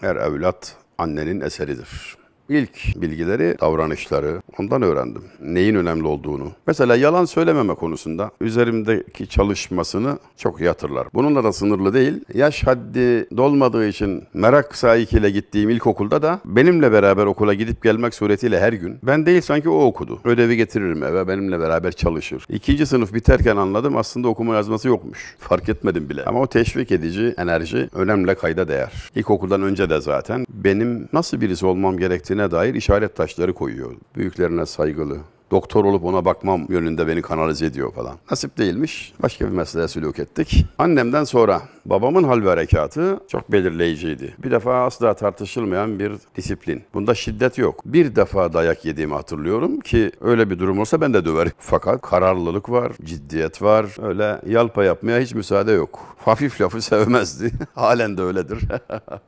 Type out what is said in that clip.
her evlat annenin eseridir ilk bilgileri, davranışları ondan öğrendim. Neyin önemli olduğunu. Mesela yalan söylememe konusunda üzerimdeki çalışmasını çok iyi hatırlar. Bununla da sınırlı değil. Yaş haddi dolmadığı için merak sahikiyle gittiğim ilkokulda da benimle beraber okula gidip gelmek suretiyle her gün. Ben değil sanki o okudu. Ödevi getiririm eve benimle beraber çalışır. İkinci sınıf biterken anladım aslında okuma yazması yokmuş. Fark etmedim bile. Ama o teşvik edici enerji önemli kayda değer. İlkokuldan önce de zaten benim nasıl birisi olmam gerektiğini kendine dair işaret taşları koyuyor. Büyüklerine saygılı, doktor olup ona bakmam yönünde beni kanalize ediyor falan. Nasip değilmiş. Başka bir meseleye sülük ettik. Annemden sonra babamın hal ve harekatı çok belirleyiciydi. Bir defa asla tartışılmayan bir disiplin. Bunda şiddet yok. Bir defa dayak yediğimi hatırlıyorum ki öyle bir durum olsa ben de döverim. Fakat kararlılık var, ciddiyet var. Öyle yalpa yapmaya hiç müsaade yok. Hafif lafı sevmezdi. Halen de öyledir.